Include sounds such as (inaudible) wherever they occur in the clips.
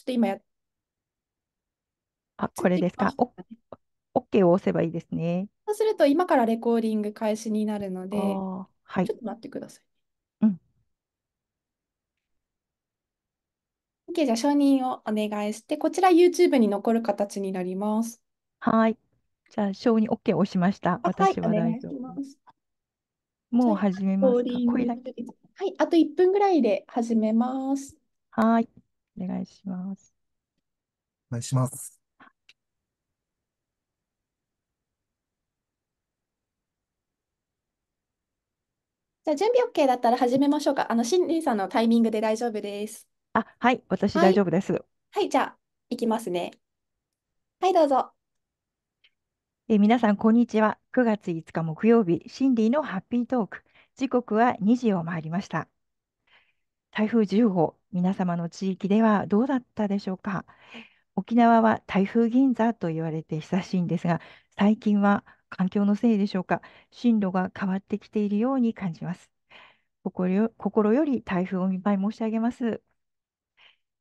ちょっと今やっあ、これですか。ッ OK を押せばいいですね。そうすると、今からレコーディング開始になるので、あちはい。ょっと待ってくださうん。い。OK、じゃあ承認をお願いして、こちら YouTube に残る形になります。はい。じゃあ、承認 OK を押しました。私は大丈夫。もう始めますか。はい、あと1分ぐらいで始めます。はい。お願いします。お願いします。じゃあ準備 OK だったら始めましょうか。あの、しんりんさんのタイミングで大丈夫です。あ、はい、私大丈夫です。はい、じゃあ、いきますね。はい、どうぞ。えー皆さん、こんにちは。9月5日木曜日、シンリーのハッピートーク。時刻は2時を回りました。台風10号、皆様の地域ではどうだったでしょうか。沖縄は台風銀座と言われて久しいんですが、最近は環境のせいでしょうか、進路が変わってきているように感じます。心よ心より台風お見舞い申し上げます。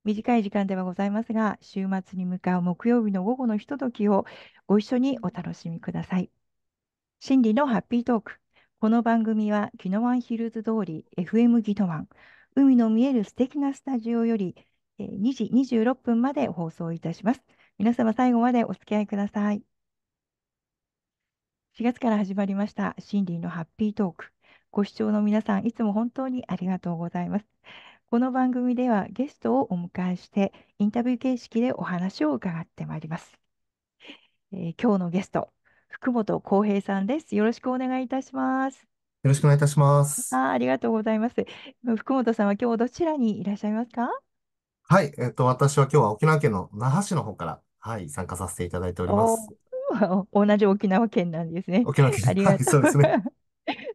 短い時間ではございますが、週末に向かう木曜日の午後のひとときをご一緒にお楽しみください。心理のハッピートーク。この番組は、ギ野湾ヒルズ通り FM ギノワン。海の見える素敵なスタジオより、2時26分まで放送いたします。皆様最後までお付き合いください。4月から始まりました心理のハッピートーク。ご視聴の皆さん、いつも本当にありがとうございます。この番組ではゲストをお迎えして、インタビュー形式でお話を伺ってまいります。えー、今日のゲスト、福本浩平さんです。よろしくお願いいたします。よろしくお願いいたします。あありがとうございます。福本さんは今日どちらにいらっしゃいますかはい。えっと、私は今日は沖縄県の那覇市の方から、はい、参加させていただいております。ー、(laughs) 同じ沖縄県なんですね。沖縄県、ありはがい、とそうですね。(laughs)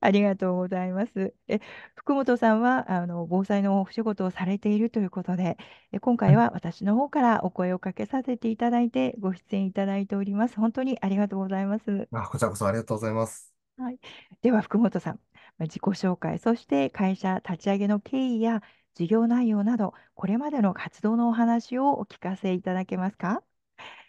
ありがとうございます。え、福本さんはあの防災のお仕事をされているということで、え、今回は私の方からお声をかけさせていただいてご出演いただいております。本当にありがとうございます。あ、こちらこそありがとうございます。はい、では福本さん、自己紹介、そして会社立ち上げの経緯や事業内容など、これまでの活動のお話をお聞かせいただけますか。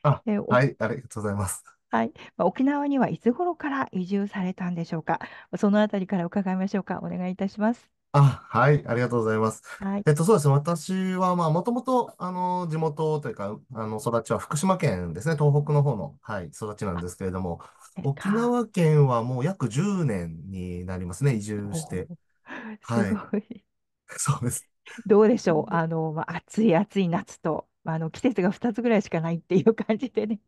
あ、えー、はい、ありがとうございます。はい、沖縄にはいつ頃から移住されたんでしょうか。そのあたりから伺いましょうか。お願いいたします。あ、はい、ありがとうございます。はい。えっと、そうですね。私は、まあ、もともと、あの、地元というか、あの、育ちは福島県ですね。東北の方の、はい、育ちなんですけれども、沖か。縄県はもう約10年になりますね。移住おして。すはい。ごい。そうです。どうでしょう。あの、まあ、暑い暑い夏と、あの、季節が2つぐらいしかないっていう感じでね。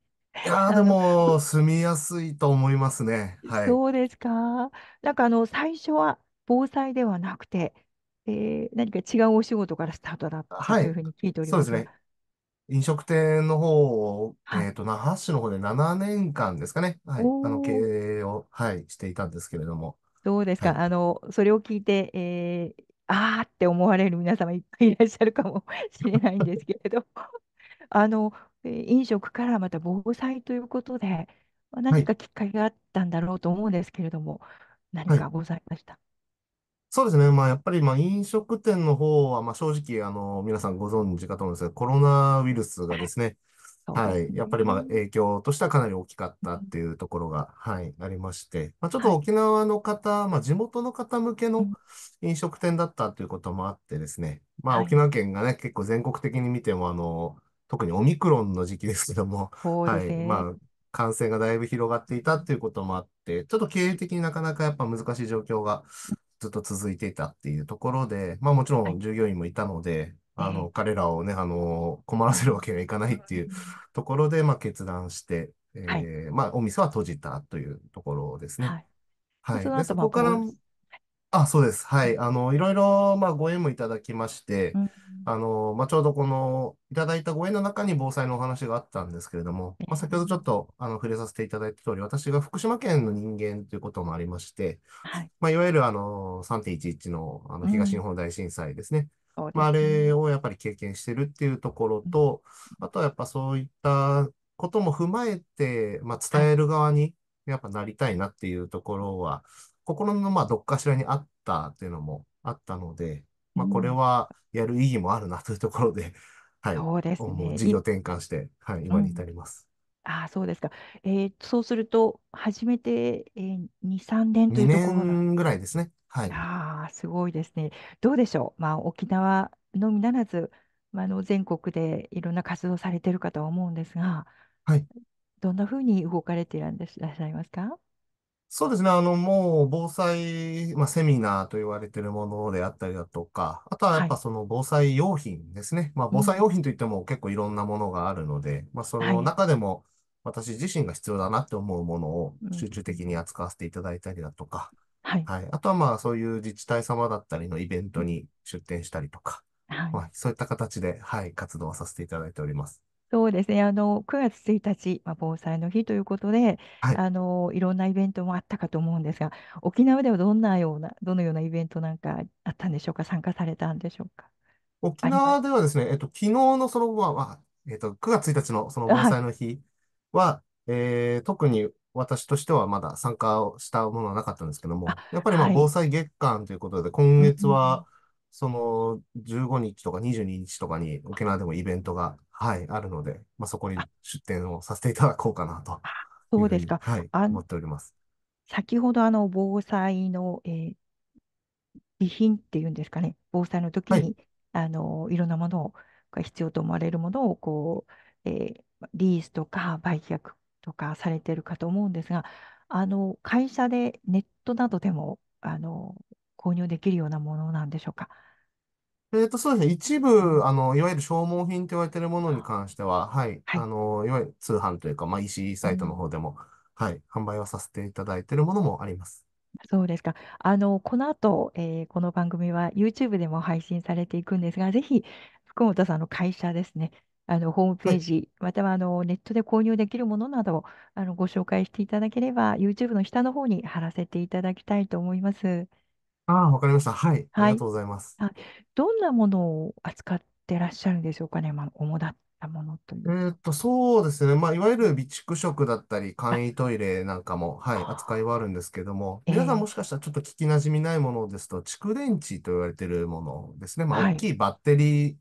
いやー、あでの、も、住みやすいと思いますね。はい。そうですか。なんかあの、最初は防災ではなくて、えー、何か違うお仕事からスタートだったというふうに聞いておりそうまですね。飲食店の方を、はえっと、那覇市の方で7年間ですかね。はい。あの、経営を、はい、していたんですけれども。どうですはか。い。あの、それを聞いて、えー、あーって思われる皆様いっぱいいらっしゃるかもしれないんですけれど、(laughs) あの、え飲食からまた防災ということで、何かきっかけがあったんだろうと思うんですけれども、何はい。かございました。そうですね。まあ、やっぱり、まあ、飲食店の方は、まあ、正直、あの、皆さんご存知かと思うんですが、コロナウイルスがですね、はい。やっぱり、まあ、影響としてはかなり大きかったっていうところが、はい、ありまして、まあ、ちょっと沖縄の方、まあ、地元の方向けの飲食店だったということもあってですね、まあ、沖縄県がね、結構全国的に見ても、あの、特にオミクロンの時期ですけども、はい、まあ、感染がだいぶ広がっていたっていうこともあって、ちょっと経営的になかなかやっぱ難しい状況がずっと続いていたっていうところで、まあもちろん従業員もいたので、あの、彼らをね、あの、困らせるわけにはいかないっていうところで、まあ決断して、えー、はい、まあお店は閉じたというところですね。はい。はい、でそこから、あ、そうです。はい。あの、いろいろ、まあ、ご縁もいただきまして、あの、まあ、ちょうどこの、いただいたご縁の中に防災のお話があったんですけれども、まあ、先ほどちょっと、あの、触れさせていただいた通り、私が福島県の人間ということもありまして、はい。まあ、いわゆる、あの、3.11の、あの、東日本大震災ですね。そうまあ、あすね。れをやっぱり経験してるっていうところと、あとはやっぱそういったことも踏まえて、まあ、伝える側に、やっぱなりたいなっていうところは、心のまあどっかしらにあったっていうのもあったので、まあ、これはやる意義もあるなというところで、(laughs) はい、そうですね。事業転換して、はい、今に至ります。うん、ああ、そうですか。えー、そうすると、初めて、えー、2、3年というところ2年ぐらいですね。はい。ああ、すごいですね。どうでしょう。まあ、沖縄のみならず、まあ、あの全国でいろんな活動されてるかとは思うんですが、はい。どんなふうに動かれていらっしゃいますかそうですね。あの、もう防災、まあ、セミナーと言われているものであったりだとか、あとはやっぱその防災用品ですね。まあ、防災用品といっても結構いろんなものがあるので、まあ、そのい。中でも私自身が必要だなって思うものを集中的に扱わせていただいたりだとか、はい。はい。あとはまあ、そういう自治体様だったりのイベントに出展したりとか、まあ、そういった形で、はい、活動をさせていただいております。そうですね。あの、9月1日、まあ、防災の日ということで、い。あの、いろんなイベントもあったかと思うんですが、沖縄ではどんなような、どのようなイベントなんかあったんでしょうか、参加されたんでしょうか。沖ありま縄ではですね、えっと、昨日のその後は、えっと、9月1日のその防はい。災の日は、えー特に私としてはまだ参加をしたものはなかったんですけども、やっぱりまあ防災月間ということで、今月はその15日とか22日とかに沖縄でもイベントが、はい、あるので、まあ、そこに出展をさせていただこうかなとそうううですか。はい、あ思っております。先ほどあの防災の、えー備品っていうんですかね、防災の時はい、にあのいろんなものが必要と思われるものをこう、えーリースとか売却とかされてるかと思うんですが、あの会社でネットなどでもあの購入できるようなものなんでしょうか。えっと、そうですね。一部、あの、いわゆる消耗品と言われているものに関しては、はい、あの、いわゆる通販というか、まあ、EC サイトの方でも、はい、販売はさせていただいているものもあります。そうですか。あの、この後、えーこの番組は YouTube でも配信されていくんですが、ぜひ、福本さんの会社ですね、あの、ホームページ、またはあの、ネットで購入できるものなどを、あの、ご紹介していただければ、YouTube の下の方に貼らせていただきたいと思います。ああ、わかりました。はい。ありはがい。とうございます。あ、どんなものを扱ってらっしゃるんでしょうかね、まあ、主だったものというえっと、そうですね。まあ、いわゆる備蓄食だったり、簡易トイレなんかも、はい、扱いはあるんですけども、皆さんもしかしたらちょっと聞き馴染みないものですと、蓄電池と言われているものですね。まあ、大きいバッテリー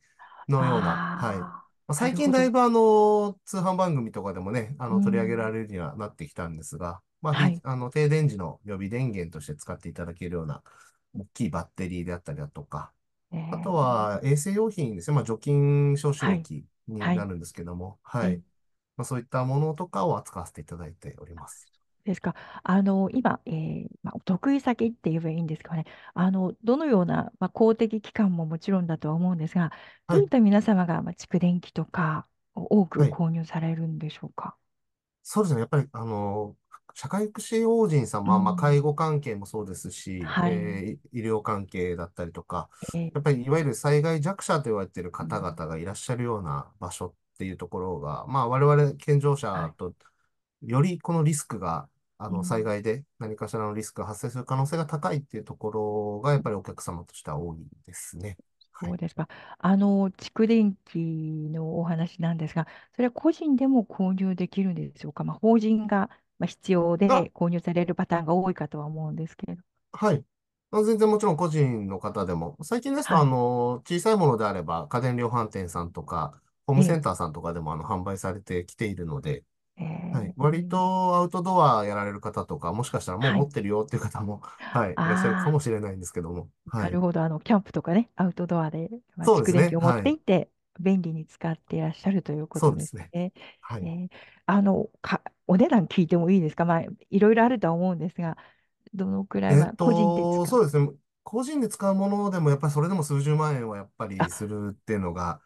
のような、はい。まあ最近だいぶあの、通販番組とかでもね、あの、取り上げられるようにはなってきたんですが、まあ、あの、停電時の予備電源として使っていただけるような大きいバッテリーであったりだとか、えー、あとは衛生用品ですね、まあ、除菌消臭器になるんですけども、はい。はい、まあ、そういったものとかを扱わせていただいております。ですか。あの、今、えー、まあ、得意先って言えばいいんですかね。あの、どのような、まあ、公的機関ももちろんだとは思うんですが、どういった皆様が、まあ、蓄電器とかを多く購入されるんでしょうか。はい、そうですね。やっぱり、あの、社会福祉法人さんも、あ介護関係もそうですし、はえー、医療関係だったりとか、やっぱりいわゆる災害弱者と言われている方々がいらっしゃるような場所っていうところが、まあ、我々健常者と、よりこのリスクが、あの、災害で何かしらのリスクが発生する可能性が高いっていうところが、やっぱりお客様としては多いですね。そうですか。あの、蓄電池のお話なんですが、それは個人でも購入できるんでしょうか。まあ、法人がまあ、必要で購入されるパターンが多いかとは思うんですけれど。はい。あ全然もちろん個人の方でも、最近ですと、はいあの、小さいものであれば、家電量販店さんとか、ホームセンターさんとかでも、あの、販売されてきているので、えはい。割とアウトドアやられる方とか、もしかしたらもう持ってるよっていう方も、(laughs) はい、いらっしゃるかもしれないんですけども。はい、なるほど、あのキャンプとかね、アウトドアで、そうで蓄す電ね。器を持ってい。いって、便利に使っていらっしゃるということですね。すねはい、えー、あのかお値段聞いてもいいですか、まあ、いろいろあるとは思うんですが、どのくらいは個人でそうですね、個人で使うものでも、やっぱりそれでも数十万円はやっぱりするっていうのが。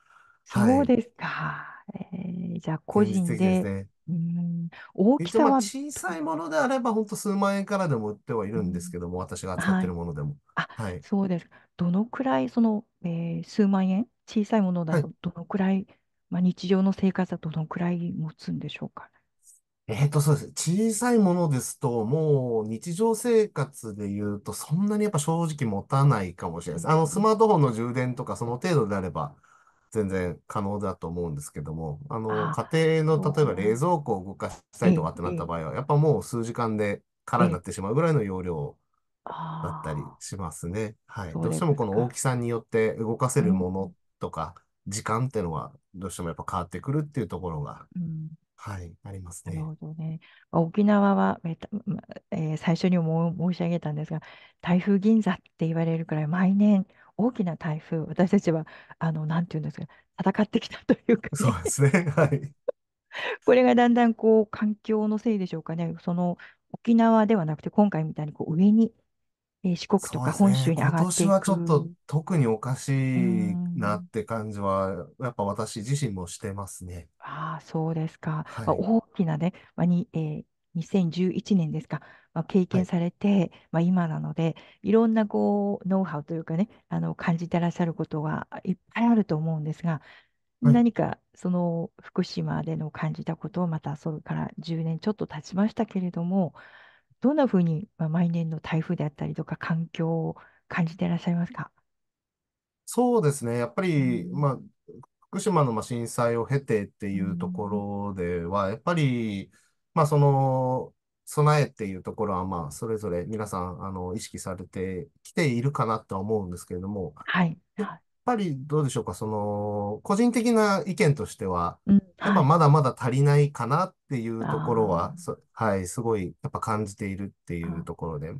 そうですか。えー、じゃあ、個人で。でね、うん大きさは小さいものであれば、本当数万円からでも売ってはいるんですけども、うん、私が扱っているものでも。はい、はい、そうです。どのくらい、その、えー、数万円小さいものだとどのくらい、まあ、日常の生活だとどのくらい持つんでしょうかえっと、そうです小さいものですと、もう日常生活で言うと、そんなにやっぱ正直持たないかもしれないです。あの、スマートフォンの充電とかその程度であれば、全然可能だと思うんですけども、あの、家庭の、例えば冷蔵庫を動かしたいとかってなった場合は、やっぱもう数時間で空になってしまうぐらいの容量だったりしますね。はい。どうしてもこの大きさによって動かせるものとか、時間っていうのは、どうしてもやっぱ変わってくるっていうところが、うん、はい、ありますね。なるほどね沖縄は、えー、最初にも申し上げたんですが、台風銀座って言われるくらい、毎年、大きな台風、私たちは、あの、なんて言うんですか、戦ってきたというか、ね、そうですね。はい。(laughs) これがだんだんこう環境のせいでしょうかね、その沖縄ではなくて、今回みたいにこう上にえー四国とか本州に上がって年はちょっと特におかしいなって感じは、やっぱ私自身もしてますね。ああ、そうですか。はまあ、大きなね、まあにえー2011年ですか、まあ、経験されて、まあ、今なので、いろんなこうノウハウというかね、あの感じてらっしゃることがいっぱいあると思うんですが、何かその福島での感じたことをまたそれから10年ちょっと経ちましたけれども、どんなふうに、まあ、毎年の台風であったりとか環境を感じていらっしゃいますかそうですね。やっぱうり、んまあ、福島のまあ震災を経てっていうところでは、やっぱり、まあ、その、備えっていうところは、まあ、それぞれ皆さん、あの、意識されてきているかなとは思うんですけれども、はい。はいぱりどうでしょうか、その、個人的な意見としては、やっぱまだまだ足りないかなっていうところは、はい、すごい、やっぱ感じているっていうところで、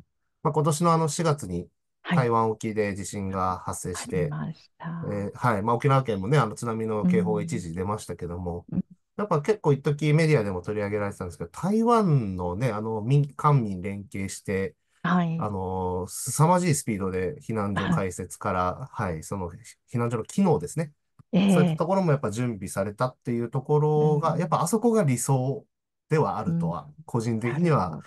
まあ、今年のあの4月に台湾沖で地震が発生して、はい、まあ、沖縄県もね、あの津波の警報が一時出ましたけども、うん、やっぱ結構一時メディアでも取り上げられてたんですけど、台湾のね、あの民官民連携して、はい。あの、凄まじいスピードで避難所開設から、はい、その避難所の機能ですね。そういったところもやっぱ準備されたっていうところが、やっぱあそこが理想ではあるとは、個人的には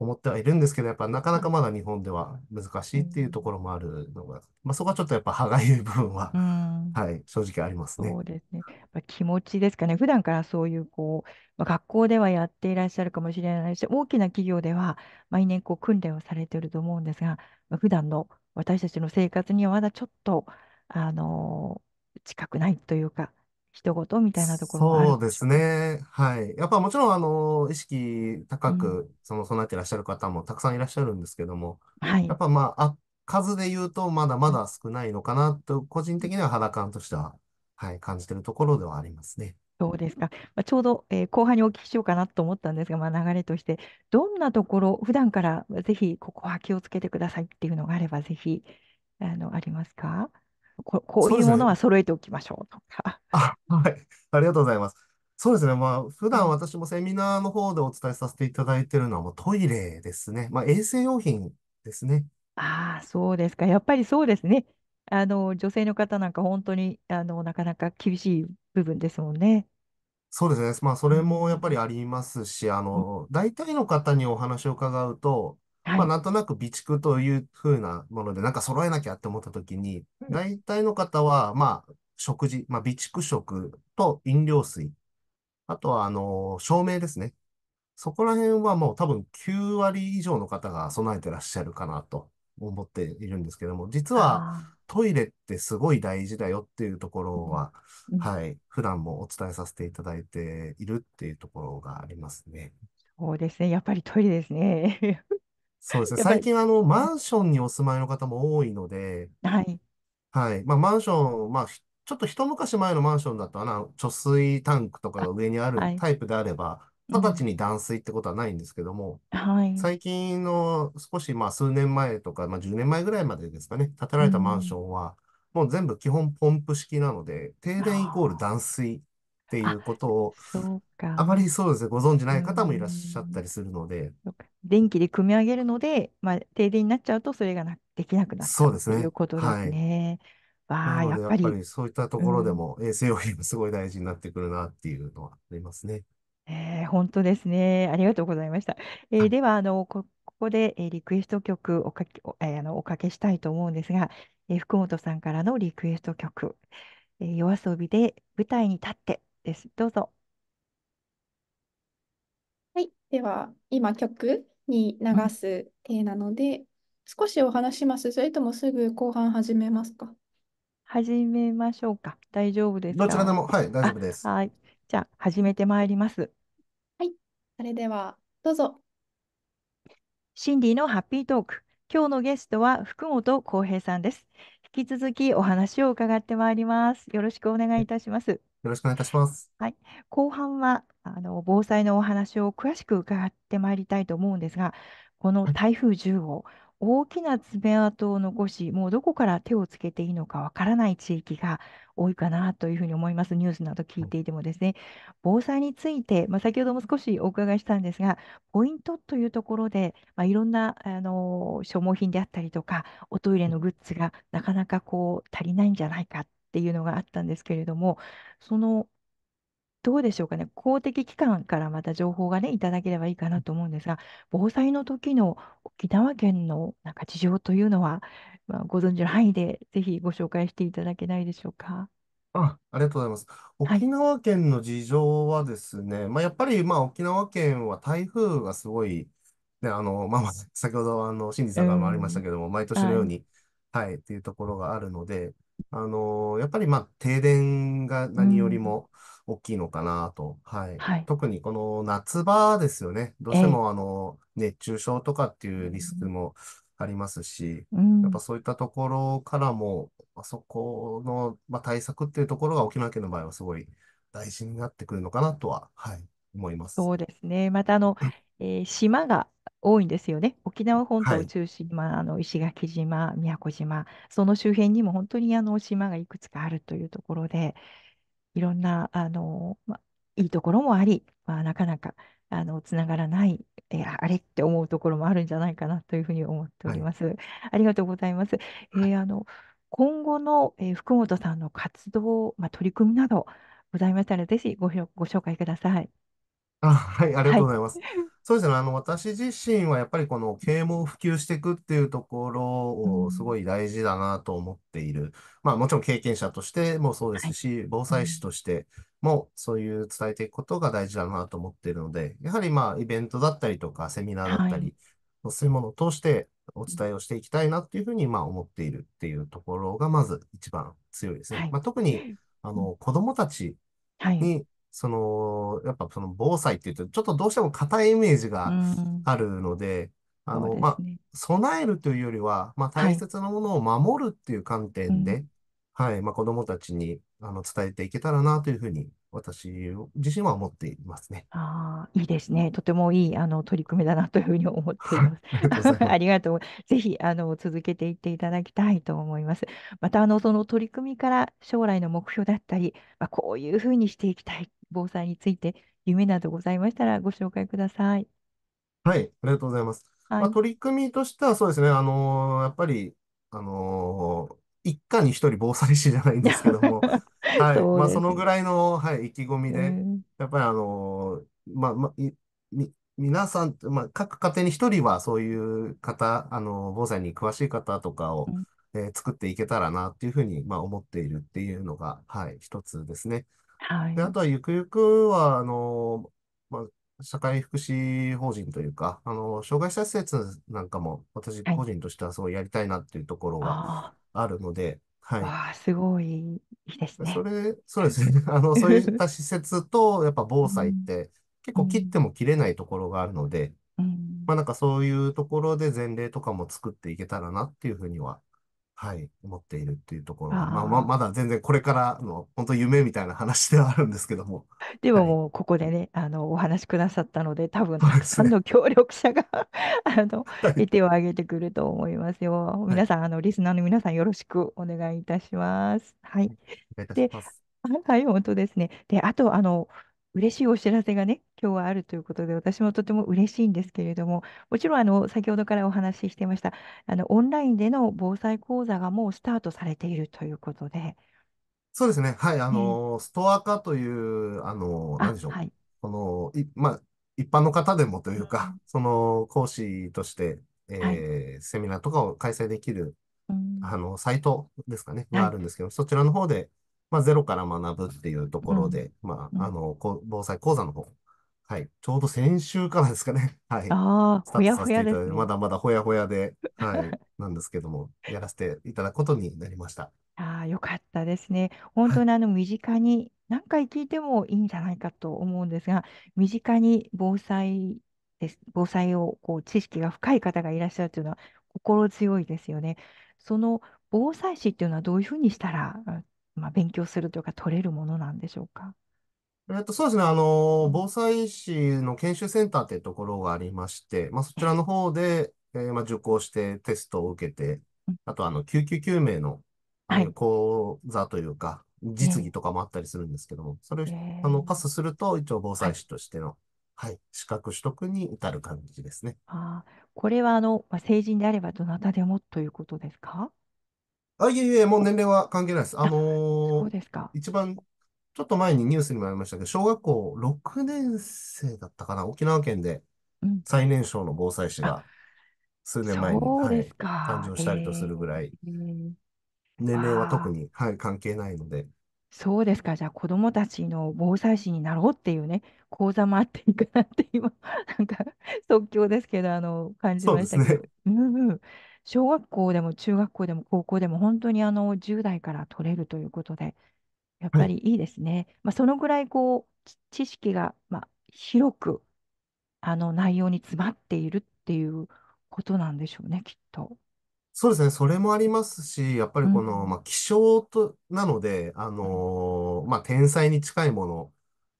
思ってはいるんですけど、やっぱなかなかまだ日本では難しいっていうところもあるのが、まあ、そこはちょっとやっぱ歯がゆい部分は、うん、はい、正直ありますね。そうですね。まあ、気持ちですかね。普段からそういうこう、まあ、学校ではやっていらっしゃるかもしれないし、大きな企業では毎年こう訓練をされていると思うんですが、まあ、普段の私たちの生活にはまだちょっと、あのー、近くないというか、一言みたいなところがあるそうでしすうね。はい。やっぱもちろん、あの、意識う高ん。く、その、備えてらっしゃる方もたくさんいらっしゃるんですけども、はやっい。ぱまあ、あ、数で言うと、まだまだ少ないのかなと、個人的には肌感としては、はい、感じてるところではありますね。どうですか。まあ、ちょうど、えー後半にお聞きしようかなと思ったんですが、まあ、流れとして、どんなところ、普段からぜひここは気をつけてくださいっていうのがあれば、ぜひ、あの、ありますかここういうものは揃えておきましょうとか。あ、はい。ありがとうございます。そうですね。まあ、普段私もセミナーの方でお伝えさせていただいているのはもうトイレですね。まあ、衛生用品ですね。ああ、そうですか。やっぱりそうですね。あの、女性の方なんか本当に、あの、なかなか厳しい部分ですもんね。そうですね。まあ、それもやっぱりありますし、あの、大体の方にお話を伺うと、まあ、なんとなく備蓄というふうなもので、なんか揃えなきゃって思ったときに、大体の方は、まあ、食事、まあ、備蓄食と飲料水、あとは、あの、照明ですね。そこら辺はもう多分9割以上の方が備えてらっしゃるかなと思っているんですけども、実はトイレってすごい大事だよっていうところは、ん、はい、普段もお伝えさせていただいているっていうところがありますね。そうですね。やっぱりトイレですね。そうですね。最近、あの、マンションにお住まいの方も多いので、はい。はい。まあ、マンション、まあ、ちょっと一昔前のマンションだと、あの、貯水タンクとかが上にあるタイプであれば、直ちに断水ってことはないんですけども、最近の少し、まあ、数年前とか、まあ、10年前ぐらいまでですかね、建てられたマンションは、もう全部基本ポンプ式なので、停電イコール断水っていうことを、そうあまか。りそうですね、ご存じうない方もいらっしゃったりするので、電気で組み上げるので、まあ、停電になっちゃうとそれがなできなくなったそうですねということですね。はい、わあ、やっぱり。そういったところでも、うん、衛生用品すごい大事になってくるなっていうのはありますね。えー、本当ですね。ありがとうございました。えー、では、あの、こここで、えー、リクエスト曲おかけ、えー、あのおかけしたいと思うんですが、えー、福本さんからのリクエスト曲、えー、夜遊びで舞台に立ってです。どうぞ。はい、では、今曲に流す体なので、少しお話しますそれともすぐ後半始めますか始めましょうか。大丈夫ですどちらでも、はい、大丈夫です。はい。じゃあ、始めてまいります。はいそれでは、どうぞ。シンディのハッピートーク。今日のゲストは福本浩平さんです。引き続きお話を伺ってまいります。よろしくお願いいたします。よろしくお願いいたします。はい後半はあの防災のお話を詳しく伺ってまいりたいと思うんですが、この台風10号、大きな爪痕を残し、もうどこから手をつけていいのかわからない地域が多いかなというふうに思います、ニュースなど聞いていてもですね、防災について、まあ、先ほども少しお伺いしたんですが、ポイントというところで、まあ、いろんなあの消耗品であったりとか、おトイレのグッズがなかなかこう足りないんじゃないかっていうのがあったんですけれども、そのどうでしょうかね、公的機関からまた情報がね、いただければいいかなと思うんですが、防災の時の沖縄県のなんか事情というのは、まあ、ご存知の範囲で、ぜひご紹介していただけないでしょうか。あ、ありがとうございます。沖縄県の事情はですね、まあ、やっぱりまあ沖縄県は台風がすごい、ね、あの、まあ、(laughs) 先ほどあの、新次うさんからもありましたけども、毎年のように、はい、っていうところがあるので、あの、やっぱりまあ停電が何よりも大きいのかなと。はい。はい。特にこの夏場ですよね。どうしてえ。もあの、熱中症とかっていうリスクもありますし、やっぱそういったところからも、あ、そこの、まあ、対策っていうところが沖縄県の場合はすごい大事になってくるのかなとは、はい、思います。そうですね。またあの、えー島が多いんですよね。沖縄本島をい。中心に、まあ、あの石垣島、宮古島、その周辺にも本当にあの島がいくつかあるというところで、いろんな、あの、ま、いいところもあり、まあ、なかなか、あの、つながらない、えあれって思うところもあるんじゃないかなというふうに思っております。はい、ありがとうございます。えー、あの、今後の、えー、福本さんの活動、まあ、取り組みなどございましたら、ぜひごご紹介ください。あ、はい、ありがとうございます。はいそうですね。あの、私自身はやっぱりこの啓蒙を普及していくっていうところをすごい大事だなと思っている。まあもちろん経験者としてもそうですし、防災士としてもそういう伝えていくことが大事だなと思っているので、やはりまあイベントだったりとかセミナーだったり、そういうものを通してお伝えをしていきたいなっていうふうにまあ思っているっていうところがまず一番強いですね。まあ、特にあの子供たちにその、やっぱその防災って言うと、ちょっとどうしても硬いイメージがあるので、あの、まあ、備えるというよりは、まあ、大切なものを守るっていう観点で、はい、はまあ、子供たちに、あの、伝えていけたらなというふうに、私自身は思っていますね。ああ、いいですね。とてもいい、あの、取り組みだなというふうに思っています。(laughs) (laughs) ありがとう。ぜひ、あの、続けていっていただきたいと思います。また、あの、その取り組みから将来の目標だったり、まあ、こういうふうにしていきたい防災について夢などございましたらご紹介ください。はい、ありがとうございます。はまあ、取り組みとしては、そうですね、あのー、やっぱり、あのー一家に一人防災士じゃないんですけども、(laughs) はい、まあ、そのぐらいの、はい、意気込みで、うん、やっぱりあのー、まあ、まあ、皆さん、まあ、各家庭に一人はそういう方、あのー、防災に詳しい方とかを、えー、作っていけたらなっていうふうに、まあ、思っているっていうのが、はい、一つですね。はい。で、あとはゆくゆくは、あの、まあ、社会福祉法人というか、あの、障害者施設なんかも、私個人としてはすごいやりたいなっていうところがああるので、はあ、い。わあ、すごい、いいですそね。れ、そうですね。(laughs) あの、そういった施設と、やっぱ防災って、結構切っても切れないところがあるので、うまあなんかそういうところで前例とかも作っていけたらなっていうふうにははい、思っているっていうところは、まあ、まだ全然これからの本当夢みたいな話ではあるんですけども。(laughs) ではももうここでね、あのお話しくださったので、多分たくさんの協力者が (laughs) あのはい、手を挙げてくると思いますよ。皆さん、あのリスナーの皆さん、よろしくお願いいたします。はい。いたしで、ます。はい本当ですね。で、あと、あの、嬉しいお知らせがね、今日はあるということで、私もとても嬉しいんですけれども、もちろんあの先ほどからお話ししていましたあの、オンラインでの防災講座がもうスタートされているということで。そうですね、はい、あの、ストア化という、あの、何でしょう、はい、このいまあ、一般の方でもというか、うん、その講師として、えー、はい、セミナーとかを開催できる、うん、あのサイトですかね、があるんですけど、そちらの方で、まあ、ゼロから学ぶっていうところで、うん、まあ、あの、防災講座の方はい、ちょうど先週からですかね。(laughs) はい。ああ、スタほートやさほせてやいたでだいすて、まだまだほやほやで、(laughs) はい、なんですけども、やらせていただくことになりました。ああ、よかったですね。本当にあの身近に何回聞いてもいいんじゃないかと思うんですが、身近に防災です、防災をこう知識が深い方がいらっしゃるというのは心強いですよね。その防災士っていうのはどういうふうにしたら、まあ、勉強するというか取れるものなんでしょうか。えっと、そうですね。あの、防災士の研修センターというところがありまして、まあ、そちらの方で、えーまあ、受講してテストを受けて、あと、あの、救急救命の、あの講座というか、実技とかもあったりするんですけども、それ、をあの、パスすると、一応防災士としての、はい、資格取得に至る感じですね。あこれはあの、まあ、成人であればどなたでもということですかあ、いえいえ、もう年齢は関係ないです。ああ、そうのですか。ー一番ちょっと前にニュースにもありましたけど、小学校6年生だったかな、沖縄県でうん最年少の防災士が数年前に、そうはい、ですか。誕生したりとするぐらい、えー年齢は特に、はい、関係ないので、そうですか。じゃあ、子どもたちの防災士になろうっていうね、講座もあっていいかなって、今、(laughs) なんか、即興ですけど、あの、感じそうまでしすたけね。ど、うんうん。小学校でも中学校でも高校でも、本当にあの、10代から取れるということで、やっぱりいいですね。まあ、そのぐらいこう、知識が、まあ、広く、あの内容に詰まっているっていうことなんでしょうね、きっと。そうですね。それもありますし、やっぱりこの、まあ、気象と、なので、あのーまあ、天才に近いもの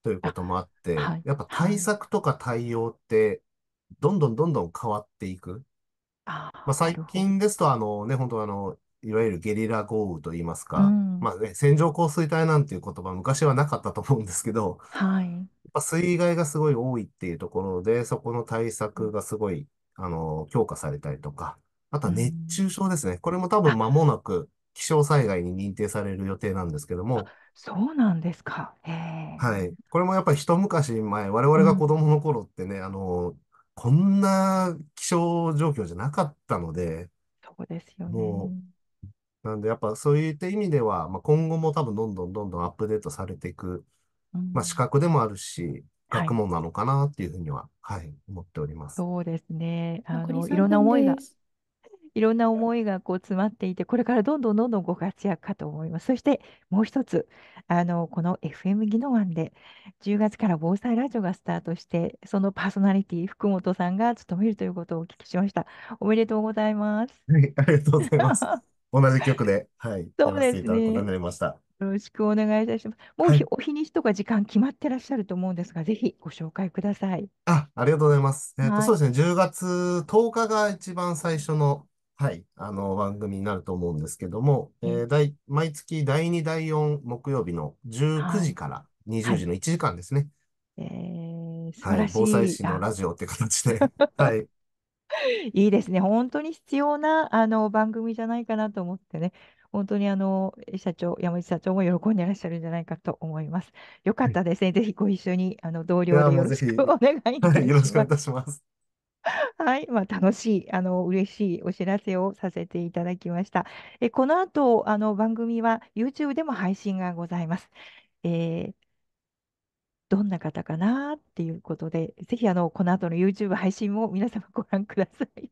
ということもあって、はい、やっぱは対い。策とか対応って、どんどんどんどん変わっていく。まあ、ああ、な最るほど。近ですと、あのね、本当あの、いわゆるゲリラ豪雨といいますか、まあね、線状降水帯なんていう言葉、昔はなかったと思うんですけど、はい。っぱ水害がすごい多いっていうところで、そこの対策がすごい、あの、強化されたりとか、あとは熱中症ですね。これも多分間もなく気象災害に認定される予定なんですけども、そうなんですか。え。はい。これもやっぱり一昔前、我々が子供の頃ってね、あの、こんな気象状況じゃなかったので、そうですよね。もうなんで、やっぱそういった意味では、まあ、今後も多分どんどんどんどんアップデートされていく、まあ、資格でもあるし、はい学問なのかなっていうふうには、はい、思っております。そうですね。あ残りの、い3ろんな思いが、す。(laughs) いろんな思いがこう詰まっていて、これからどんどんどんどんご活躍かと思います。そしてもう一つ、あの、この FM 技能案で、10月から防災ラジオがスタートして、そのパーソナリティ、福本さんが務めるということをお聞きしました。おめでとうございます。はい、ありがとうございます。(laughs) 同じ曲で、はい、やらせていただくことになりました。よろしくお願いいたします。もうはい、お日にちとか時間決まってらっしゃると思うんですが、ぜひご紹介ください。あ、ありがとうございます。えっ、ー、と、はい、そうですね、10月10日が一番最初の、はい、あの、番組になると思うんですけども、うん、えー、い、毎月第2、第4木曜日の19時から20時の1時間ですね。はい、えー、い。防災士のラジオって形で、(laughs) はい。(laughs) いいですね。本当に必要な、あの、番組じゃないかなと思ってね。本当にあの、社長、山内社長も喜んでいらっしゃるんじゃないかと思います。よかったですね。ぜひご一緒に、あの、同僚でよろしくお願いいたします。はい、よろしくお願いいたします。(laughs) はい、まあ、楽しい、あの嬉しいお知らせをさせていただきました。えこの後あの番組は YouTube でも配信がございます。えーどんな方かなっていうことで、ぜひあのこの後の YouTube 配信も皆様ご覧ください。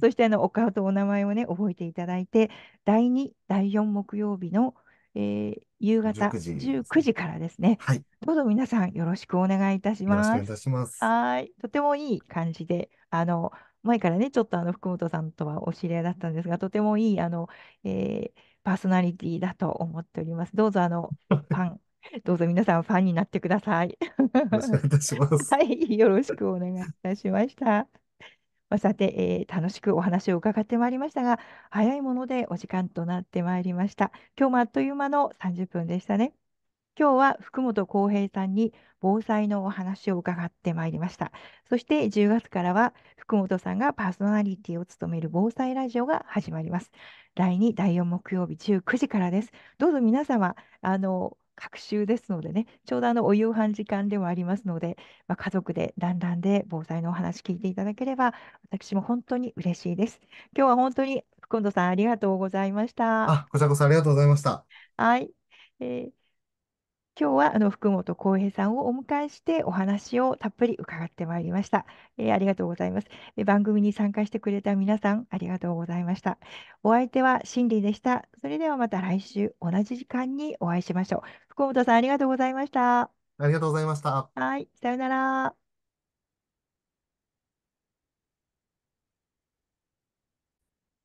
そしてあのお顔とお名前をね、覚えていただいて、第2、第4木曜日の、えー、夕方19時 ,19 時からですね、はい、どうぞ皆さんよろしくお願いいたします。よろしくお願いしますはいとてもいい感じで、あの前からね、ちょっとあの福本さんとはお知り合いだったんですが、とてもいいあの、えー、パーソナリティだと思っております。どうぞあの (laughs) パン (laughs) どうぞ皆さんファンになってください。(laughs) はい、よろしくお願いいたしました。まあ、さて、えー、楽しくお話を伺ってまいりましたが、早いものでお時間となってまいりました。今日もあっという間の30分でしたね。今日は福本浩平さんに防災のお話を伺ってまいりました。そして10月からは福本さんがパーソナリティを務める防災ラジオが始まります。第2、第4木曜日19時からです。どうぞ皆様、あの、隔週ですのでね、ちょうどあのお夕飯時間ではありますので、まあ、家族で、だんだんで防災のお話聞いていただければ、私も本当に嬉しいです。今日は本当に、福本さん、ありがとうございました。あ、こちらこそありがとうございました。はい。えー今日はあの福本浩平さんをお迎えしてお話をたっぷり伺ってまいりました。えー、ありがとうございます、えー、番組に参加してくれた皆さん、ありがとうございました。お相手は心理でした。それではまた来週同じ時間にお会いしましょう。福本さん、ありがとうございました。ありがとうございました。はい、さよなら。は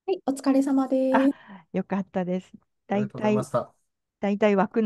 い、お疲れ様です。あ、よかったです。あだいがとうござたいました。だいたい枠の